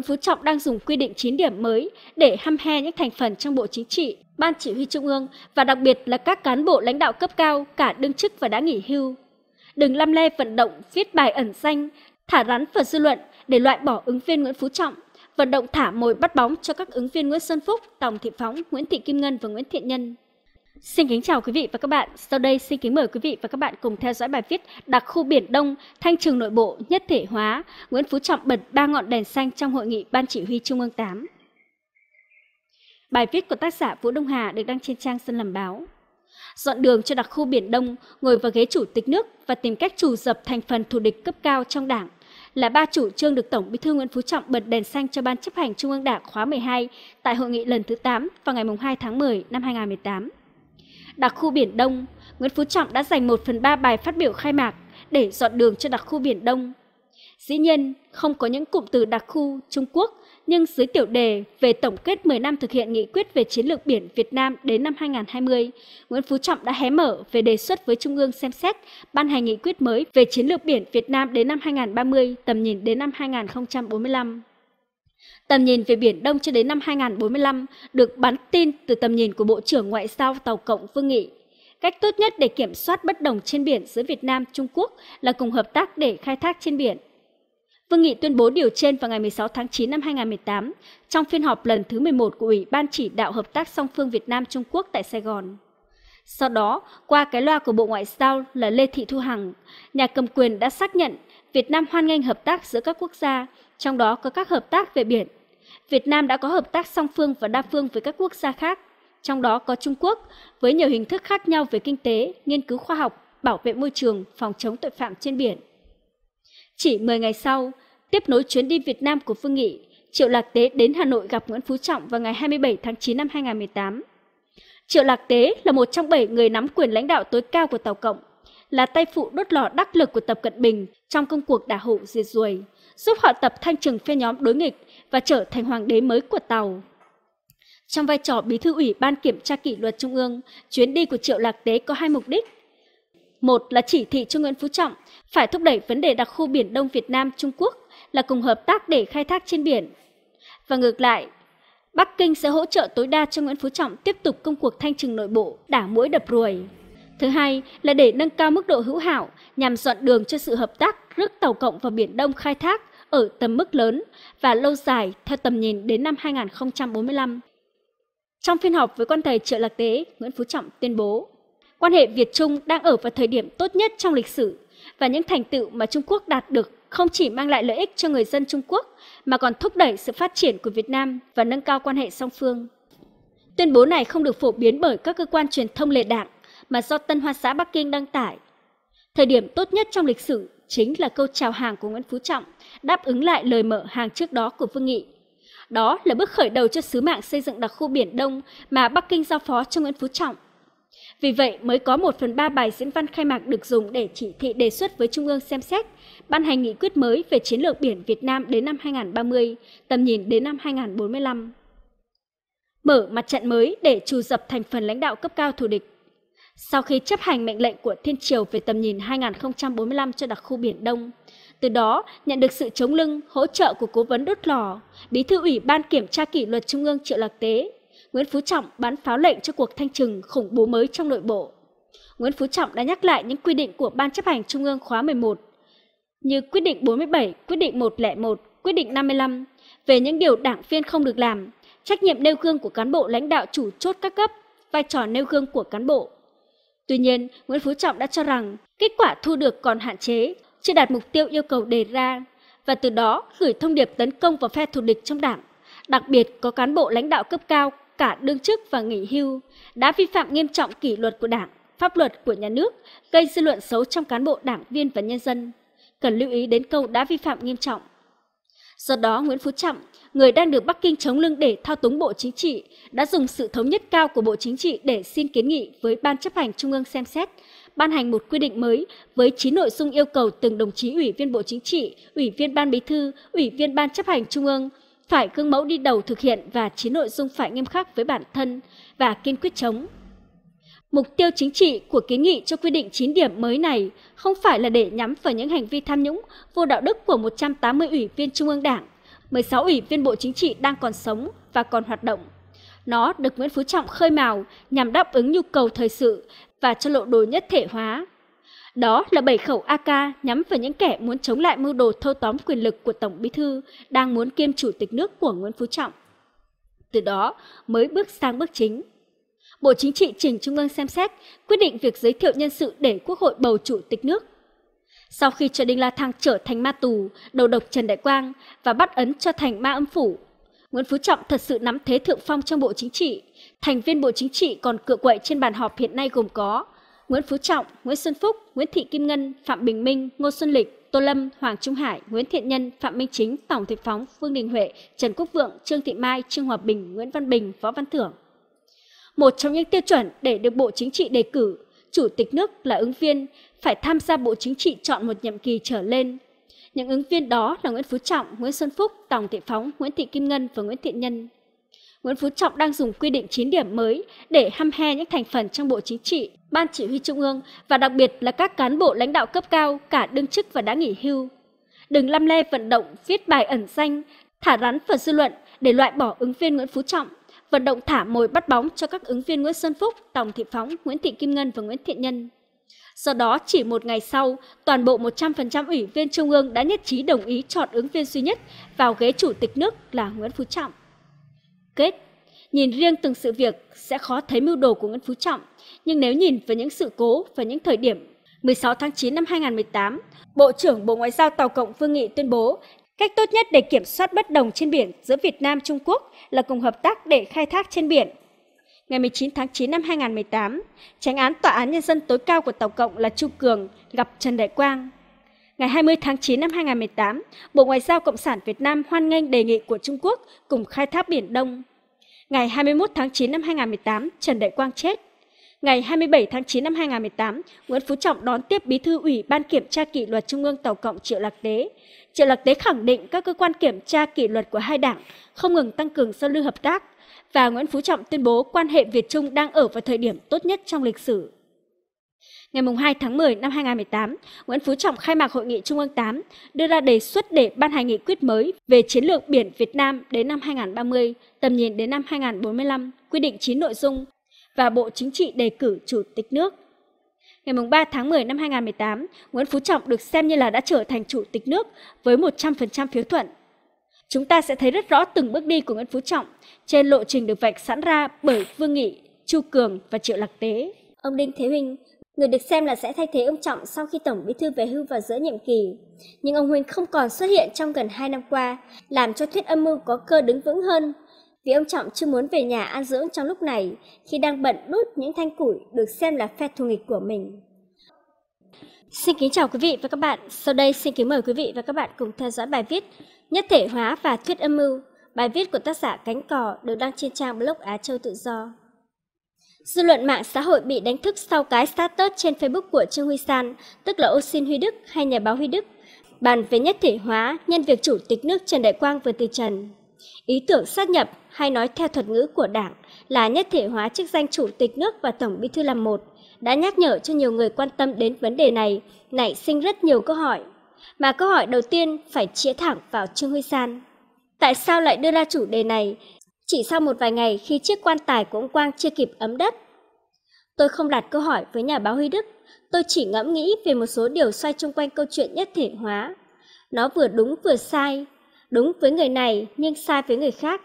Nguyễn Phú Trọng đang dùng quy định 9 điểm mới để hăm he những thành phần trong Bộ Chính trị, Ban Chỉ huy Trung ương và đặc biệt là các cán bộ lãnh đạo cấp cao cả đương chức và đã nghỉ hưu. Đừng lăm le vận động viết bài ẩn danh, thả rắn vào dư luận để loại bỏ ứng viên Nguyễn Phú Trọng, vận động thả mồi bắt bóng cho các ứng viên Nguyễn Xuân Phúc, Tòng Thị Phóng, Nguyễn Thị Kim Ngân và Nguyễn Thiện Nhân. Xin kính chào quý vị và các bạn. Sau đây xin kính mời quý vị và các bạn cùng theo dõi bài viết Đặc khu Biển Đông, Thanh trường nội bộ nhất thể hóa, Nguyễn Phú Trọng bật ba ngọn đèn xanh trong hội nghị Ban chỉ huy Trung ương 8. Bài viết của tác giả Vũ Đông Hà được đăng trên trang sân Làm Báo. Dọn đường cho đặc khu Biển Đông, ngồi vào ghế chủ tịch nước và tìm cách trù dập thành phần thù địch cấp cao trong đảng là ba chủ trương được Tổng Bí thư Nguyễn Phú Trọng bật đèn xanh cho Ban chấp hành Trung ương Đảng khóa 12 tại hội nghị lần thứ 8 vào ngày 2 tháng 10 năm 2018. Đặc khu Biển Đông, Nguyễn Phú Trọng đã dành 1 phần 3 bài phát biểu khai mạc để dọn đường cho đặc khu Biển Đông. Dĩ nhiên, không có những cụm từ đặc khu Trung Quốc, nhưng dưới tiểu đề về tổng kết 10 năm thực hiện nghị quyết về chiến lược biển Việt Nam đến năm 2020, Nguyễn Phú Trọng đã hé mở về đề xuất với Trung ương xem xét ban hành nghị quyết mới về chiến lược biển Việt Nam đến năm 2030, tầm nhìn đến năm 2045. Tầm nhìn về Biển Đông cho đến năm 2045 được bắn tin từ tầm nhìn của Bộ trưởng Ngoại giao Tàu Cộng Vương Nghị. Cách tốt nhất để kiểm soát bất đồng trên biển giữa Việt Nam, Trung Quốc là cùng hợp tác để khai thác trên biển. Vương Nghị tuyên bố điều trên vào ngày 16 tháng 9 năm 2018 trong phiên họp lần thứ 11 của Ủy ban chỉ đạo hợp tác song phương Việt Nam Trung Quốc tại Sài Gòn. Sau đó, qua cái loa của Bộ Ngoại giao là Lê Thị Thu Hằng, nhà cầm quyền đã xác nhận Việt Nam hoan nghênh hợp tác giữa các quốc gia, trong đó có các hợp tác về biển Việt Nam đã có hợp tác song phương và đa phương với các quốc gia khác, trong đó có Trung Quốc, với nhiều hình thức khác nhau về kinh tế, nghiên cứu khoa học, bảo vệ môi trường, phòng chống tội phạm trên biển. Chỉ 10 ngày sau, tiếp nối chuyến đi Việt Nam của Phương Nghị, Triệu Lạc Tế đến Hà Nội gặp Nguyễn Phú Trọng vào ngày 27 tháng 9 năm 2018. Triệu Lạc Tế là một trong bảy người nắm quyền lãnh đạo tối cao của Tàu Cộng, là tay phụ đốt lò đắc lực của Tập Cận Bình trong công cuộc đả hộ diệt ruồi, giúp họ tập thanh trừng phe nhóm đối nghịch và trở thành hoàng đế mới của Tàu. Trong vai trò bí thư ủy ban kiểm tra kỷ luật Trung ương, chuyến đi của Triệu Lạc Tế có hai mục đích. Một là chỉ thị cho Nguyễn Phú Trọng phải thúc đẩy vấn đề đặc khu Biển Đông Việt Nam Trung Quốc là cùng hợp tác để khai thác trên biển. Và ngược lại, Bắc Kinh sẽ hỗ trợ tối đa cho Nguyễn Phú Trọng tiếp tục công cuộc thanh trừng nội bộ, đả mũi đập ruồi. Thứ hai là để nâng cao mức độ hữu hảo nhằm dọn đường cho sự hợp tác rước tàu cộng vào Biển Đông khai thác ở tầm mức lớn và lâu dài theo tầm nhìn đến năm 2045. Trong phiên họp với quan thầy Triệu Lạc Tế, Nguyễn Phú Trọng tuyên bố, quan hệ Việt Trung đang ở vào thời điểm tốt nhất trong lịch sử và những thành tựu mà Trung Quốc đạt được không chỉ mang lại lợi ích cho người dân Trung Quốc mà còn thúc đẩy sự phát triển của Việt Nam và nâng cao quan hệ song phương. Tuyên bố này không được phổ biến bởi các cơ quan truyền thông lệ đảng mà do Tân Hoa xã Bắc Kinh đăng tải. Thời điểm tốt nhất trong lịch sử chính là câu chào hàng của Nguyễn Phú Trọng, đáp ứng lại lời mở hàng trước đó của Vương Nghị. Đó là bước khởi đầu cho sứ mạng xây dựng đặc khu Biển Đông mà Bắc Kinh giao phó cho Nguyễn Phú Trọng. Vì vậy mới có 1 phần 3 bài diễn văn khai mạc được dùng để chỉ thị đề xuất với Trung ương xem xét, ban hành nghị quyết mới về chiến lược biển Việt Nam đến năm 2030, tầm nhìn đến năm 2045. Mở mặt trận mới để trù dập thành phần lãnh đạo cấp cao thù địch sau khi chấp hành mệnh lệnh của Thiên Triều về tầm nhìn 2045 cho đặc khu Biển Đông, từ đó nhận được sự chống lưng, hỗ trợ của cố vấn đốt lò, bí thư ủy ban kiểm tra kỷ luật Trung ương Triệu Lạc Tế, Nguyễn Phú Trọng bán pháo lệnh cho cuộc thanh trừng khủng bố mới trong nội bộ. Nguyễn Phú Trọng đã nhắc lại những quy định của Ban chấp hành Trung ương khóa 11, như quyết định 47, quyết định 101, quyết định 55 về những điều đảng viên không được làm, trách nhiệm nêu gương của cán bộ lãnh đạo chủ chốt các cấp, vai trò nêu gương của cán bộ, Tuy nhiên, Nguyễn Phú Trọng đã cho rằng kết quả thu được còn hạn chế, chưa đạt mục tiêu yêu cầu đề ra và từ đó gửi thông điệp tấn công vào phe thù địch trong đảng, đặc biệt có cán bộ lãnh đạo cấp cao cả đương chức và nghỉ hưu đã vi phạm nghiêm trọng kỷ luật của đảng, pháp luật của nhà nước, gây dư luận xấu trong cán bộ đảng viên và nhân dân. Cần lưu ý đến câu đã vi phạm nghiêm trọng Do đó, Nguyễn Phú Trọng, người đang được Bắc Kinh chống lưng để thao túng Bộ Chính trị, đã dùng sự thống nhất cao của Bộ Chính trị để xin kiến nghị với Ban chấp hành Trung ương xem xét, ban hành một quy định mới với 9 nội dung yêu cầu từng đồng chí Ủy viên Bộ Chính trị, Ủy viên Ban Bí thư, Ủy viên Ban chấp hành Trung ương phải gương mẫu đi đầu thực hiện và chín nội dung phải nghiêm khắc với bản thân và kiên quyết chống. Mục tiêu chính trị của kiến nghị cho quy định 9 điểm mới này không phải là để nhắm vào những hành vi tham nhũng, vô đạo đức của 180 ủy viên Trung ương Đảng, 16 ủy viên Bộ Chính trị đang còn sống và còn hoạt động. Nó được Nguyễn Phú Trọng khơi mào nhằm đáp ứng nhu cầu thời sự và cho lộ đồ nhất thể hóa. Đó là bảy khẩu AK nhắm vào những kẻ muốn chống lại mưu đồ thâu tóm quyền lực của Tổng Bí Thư đang muốn kiêm chủ tịch nước của Nguyễn Phú Trọng. Từ đó mới bước sang bước chính. Bộ Chính trị trình Trung ương xem xét quyết định việc giới thiệu nhân sự để Quốc hội bầu chủ tịch nước. Sau khi cho Đinh La Thăng trở thành ma tù, đầu độc Trần Đại Quang và bắt ấn cho thành ma âm phủ, Nguyễn Phú Trọng thật sự nắm thế thượng phong trong Bộ Chính trị. Thành viên Bộ Chính trị còn cựa quậy trên bàn họp hiện nay gồm có Nguyễn Phú Trọng, Nguyễn Xuân Phúc, Nguyễn Thị Kim Ngân, Phạm Bình Minh, Ngô Xuân Lịch, Tô Lâm, Hoàng Trung Hải, Nguyễn Thiện Nhân, Phạm Minh Chính, Tổng Thị Phóng, Vương Đình Huệ, Trần Quốc Vượng, Trương Thị Mai, Trương Hòa Bình, Nguyễn Văn Bình, Võ Văn Thưởng một trong những tiêu chuẩn để được Bộ Chính trị đề cử, Chủ tịch nước là ứng viên phải tham gia Bộ Chính trị chọn một nhiệm kỳ trở lên. Những ứng viên đó là Nguyễn Phú Trọng, Nguyễn Xuân Phúc, Tòng Thị Phóng, Nguyễn Thị Kim Ngân và Nguyễn Thiện Nhân. Nguyễn Phú Trọng đang dùng quy định 9 điểm mới để hăm he những thành phần trong Bộ Chính trị, Ban Chỉ huy Trung ương và đặc biệt là các cán bộ lãnh đạo cấp cao cả đương chức và đã nghỉ hưu. Đừng lăm le vận động viết bài ẩn danh, thả rắn vào dư luận để loại bỏ ứng viên Nguyễn Phú Trọng vận động thả mồi bắt bóng cho các ứng viên Nguyễn Xuân Phúc, Tòng Thị Phóng, Nguyễn Thị Kim Ngân và Nguyễn Thiện Nhân. Do đó, chỉ một ngày sau, toàn bộ 100% ủy viên Trung ương đã nhất trí đồng ý chọn ứng viên duy nhất vào ghế chủ tịch nước là Nguyễn Phú Trọng. Kết Nhìn riêng từng sự việc sẽ khó thấy mưu đồ của Nguyễn Phú Trọng, nhưng nếu nhìn vào những sự cố và những thời điểm 16 tháng 9 năm 2018, Bộ trưởng Bộ Ngoại giao Tàu Cộng Phương Nghị tuyên bố Cách tốt nhất để kiểm soát bất đồng trên biển giữa Việt Nam Trung Quốc là cùng hợp tác để khai thác trên biển. Ngày 19 tháng 9 năm 2018, tránh án Tòa án Nhân dân tối cao của Tổng cộng là Chu Cường gặp Trần Đại Quang. Ngày 20 tháng 9 năm 2018, Bộ Ngoại giao Cộng sản Việt Nam hoan nghênh đề nghị của Trung Quốc cùng khai thác Biển Đông. Ngày 21 tháng 9 năm 2018, Trần Đại Quang chết. Ngày 27 tháng 9 năm 2018, Nguyễn Phú Trọng đón tiếp Bí thư Ủy ban Kiểm tra Kỷ luật Trung ương Tàu Cộng Triệu Lạc Tế. Triệu Lạc Tế khẳng định các cơ quan kiểm tra kỷ luật của hai đảng không ngừng tăng cường giao lưu hợp tác và Nguyễn Phú Trọng tuyên bố quan hệ Việt-Trung đang ở vào thời điểm tốt nhất trong lịch sử. Ngày 2 tháng 10 năm 2018, Nguyễn Phú Trọng khai mạc Hội nghị Trung ương 8 đưa ra đề xuất để ban hành nghị quyết mới về chiến lược biển Việt Nam đến năm 2030, tầm nhìn đến năm 2045, quy định 9 nội dung và Bộ Chính trị đề cử Chủ tịch nước. Ngày 3 tháng 10 năm 2018, Nguyễn Phú Trọng được xem như là đã trở thành Chủ tịch nước với 100% phiếu thuận. Chúng ta sẽ thấy rất rõ từng bước đi của Nguyễn Phú Trọng trên lộ trình được vạch sẵn ra bởi Vương Nghị, Chu Cường và Triệu Lạc Tế. Ông Đinh Thế Huynh, người được xem là sẽ thay thế ông Trọng sau khi Tổng Bí thư về hưu vào giữa nhiệm kỳ. Nhưng ông Huynh không còn xuất hiện trong gần 2 năm qua, làm cho thuyết âm mưu có cơ đứng vững hơn vì ông Trọng chưa muốn về nhà an dưỡng trong lúc này khi đang bận đút những thanh củi được xem là phe thù nghịch của mình. Xin kính chào quý vị và các bạn. Sau đây xin kính mời quý vị và các bạn cùng theo dõi bài viết Nhất thể hóa và thuyết âm mưu. Bài viết của tác giả Cánh cò được đăng trên trang blog Á Châu Tự Do. Dư luận mạng xã hội bị đánh thức sau cái status trên Facebook của Trương Huy San, tức là Ô Huy Đức hay nhà báo Huy Đức, bàn về nhất thể hóa nhân việc Chủ tịch nước Trần Đại Quang vừa từ trần. Ý tưởng sát nhập, hay nói theo thuật ngữ của Đảng, là nhất thể hóa chức danh Chủ tịch nước và Tổng Bí thư làm một, đã nhắc nhở cho nhiều người quan tâm đến vấn đề này, nảy sinh rất nhiều câu hỏi. Mà câu hỏi đầu tiên phải chĩa thẳng vào Trương Huy San. Tại sao lại đưa ra chủ đề này chỉ sau một vài ngày khi chiếc quan tài của ông Quang chưa kịp ấm đất? Tôi không đặt câu hỏi với nhà báo Huy Đức, tôi chỉ ngẫm nghĩ về một số điều xoay chung quanh câu chuyện nhất thể hóa. Nó vừa đúng vừa sai, đúng với người này nhưng sai với người khác,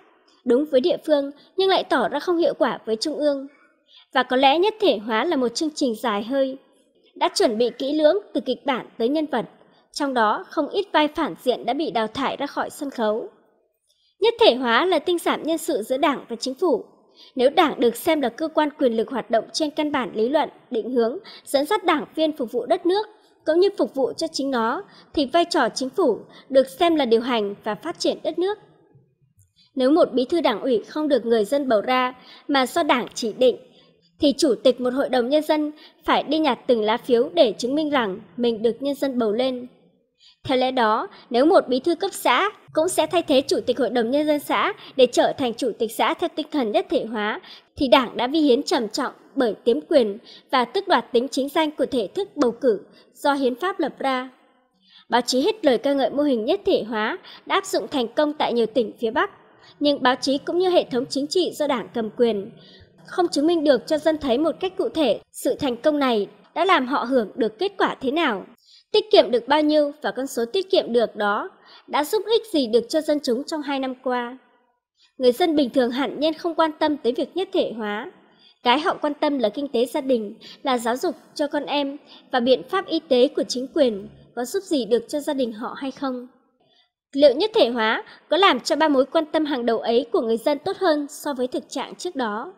đúng với địa phương nhưng lại tỏ ra không hiệu quả với trung ương. Và có lẽ nhất thể hóa là một chương trình dài hơi, đã chuẩn bị kỹ lưỡng từ kịch bản tới nhân vật, trong đó không ít vai phản diện đã bị đào thải ra khỏi sân khấu. Nhất thể hóa là tinh giảm nhân sự giữa đảng và chính phủ. Nếu đảng được xem là cơ quan quyền lực hoạt động trên căn bản lý luận, định hướng, dẫn dắt đảng viên phục vụ đất nước cũng như phục vụ cho chính nó, thì vai trò chính phủ được xem là điều hành và phát triển đất nước. Nếu một bí thư đảng ủy không được người dân bầu ra mà do đảng chỉ định, thì chủ tịch một hội đồng nhân dân phải đi nhặt từng lá phiếu để chứng minh rằng mình được nhân dân bầu lên. Theo lẽ đó, nếu một bí thư cấp xã cũng sẽ thay thế chủ tịch hội đồng nhân dân xã để trở thành chủ tịch xã theo tinh thần nhất thể hóa, thì đảng đã vi hiến trầm trọng bởi tiếm quyền và tước đoạt tính chính danh của thể thức bầu cử do hiến pháp lập ra. Báo chí hết lời ca ngợi mô hình nhất thể hóa đã áp dụng thành công tại nhiều tỉnh phía Bắc, nhưng báo chí cũng như hệ thống chính trị do đảng cầm quyền không chứng minh được cho dân thấy một cách cụ thể sự thành công này đã làm họ hưởng được kết quả thế nào, tiết kiệm được bao nhiêu và con số tiết kiệm được đó đã giúp ích gì được cho dân chúng trong hai năm qua. Người dân bình thường hẳn nhiên không quan tâm tới việc nhất thể hóa, cái họ quan tâm là kinh tế gia đình, là giáo dục cho con em và biện pháp y tế của chính quyền có giúp gì được cho gia đình họ hay không. Liệu nhất thể hóa có làm cho ba mối quan tâm hàng đầu ấy của người dân tốt hơn so với thực trạng trước đó?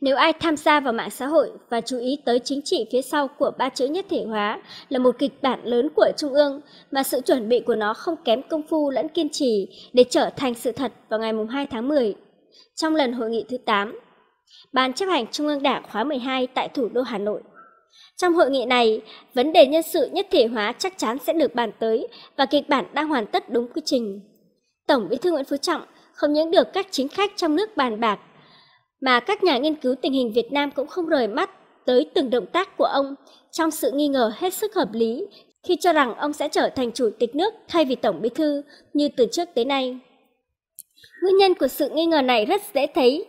Nếu ai tham gia vào mạng xã hội và chú ý tới chính trị phía sau của ba chữ nhất thể hóa là một kịch bản lớn của Trung ương mà sự chuẩn bị của nó không kém công phu lẫn kiên trì để trở thành sự thật vào ngày 2 tháng 10. Trong lần hội nghị thứ 8, Ban chấp hành Trung ương Đảng khóa 12 tại thủ đô Hà Nội. Trong hội nghị này, vấn đề nhân sự nhất thể hóa chắc chắn sẽ được bàn tới và kịch bản đang hoàn tất đúng quy trình. Tổng Bí thư Nguyễn Phú Trọng không những được các chính khách trong nước bàn bạc, mà các nhà nghiên cứu tình hình Việt Nam cũng không rời mắt tới từng động tác của ông trong sự nghi ngờ hết sức hợp lý khi cho rằng ông sẽ trở thành chủ tịch nước thay vì tổng bí thư như từ trước tới nay. Nguyên nhân của sự nghi ngờ này rất dễ thấy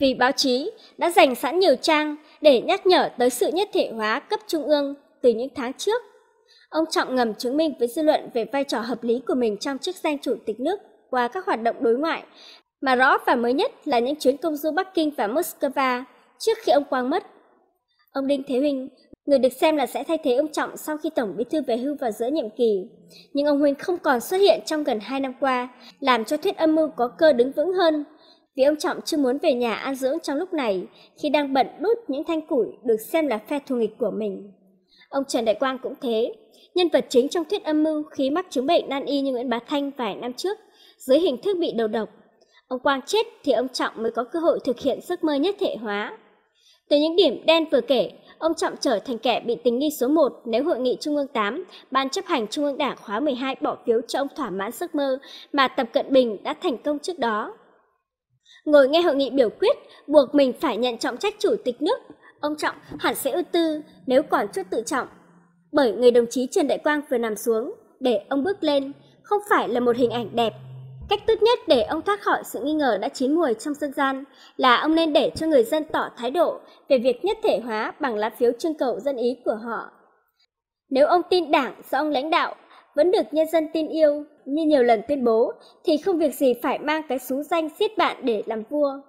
vì báo chí đã dành sẵn nhiều trang để nhắc nhở tới sự nhất thể hóa cấp trung ương từ những tháng trước. Ông Trọng ngầm chứng minh với dư luận về vai trò hợp lý của mình trong chức danh chủ tịch nước qua các hoạt động đối ngoại, mà rõ và mới nhất là những chuyến công du Bắc Kinh và Moscow trước khi ông Quang mất. Ông Đinh Thế Huynh, người được xem là sẽ thay thế ông Trọng sau khi Tổng Bí thư về hưu vào giữa nhiệm kỳ. Nhưng ông Huynh không còn xuất hiện trong gần 2 năm qua, làm cho thuyết âm mưu có cơ đứng vững hơn vì ông Trọng chưa muốn về nhà an dưỡng trong lúc này khi đang bận đút những thanh củi được xem là phe thù nghịch của mình. Ông Trần Đại Quang cũng thế, nhân vật chính trong thuyết âm mưu khi mắc chứng bệnh nan y như Nguyễn Bá Thanh vài năm trước dưới hình thức bị đầu độc. Ông Quang chết thì ông Trọng mới có cơ hội thực hiện giấc mơ nhất thể hóa. Từ những điểm đen vừa kể, ông Trọng trở thành kẻ bị tính nghi số 1 nếu Hội nghị Trung ương 8, Ban chấp hành Trung ương Đảng khóa 12 bỏ phiếu cho ông thỏa mãn giấc mơ mà Tập Cận Bình đã thành công trước đó ngồi nghe hội nghị biểu quyết, buộc mình phải nhận trọng trách chủ tịch nước. Ông Trọng hẳn sẽ ưu tư nếu còn chút tự trọng. Bởi người đồng chí Trần Đại Quang vừa nằm xuống, để ông bước lên, không phải là một hình ảnh đẹp. Cách tốt nhất để ông thoát khỏi sự nghi ngờ đã chín mùi trong dân gian là ông nên để cho người dân tỏ thái độ về việc nhất thể hóa bằng lá phiếu trưng cầu dân ý của họ. Nếu ông tin đảng do ông lãnh đạo, vẫn được nhân dân tin yêu, như nhiều lần tuyên bố, thì không việc gì phải mang cái súng danh giết bạn để làm vua.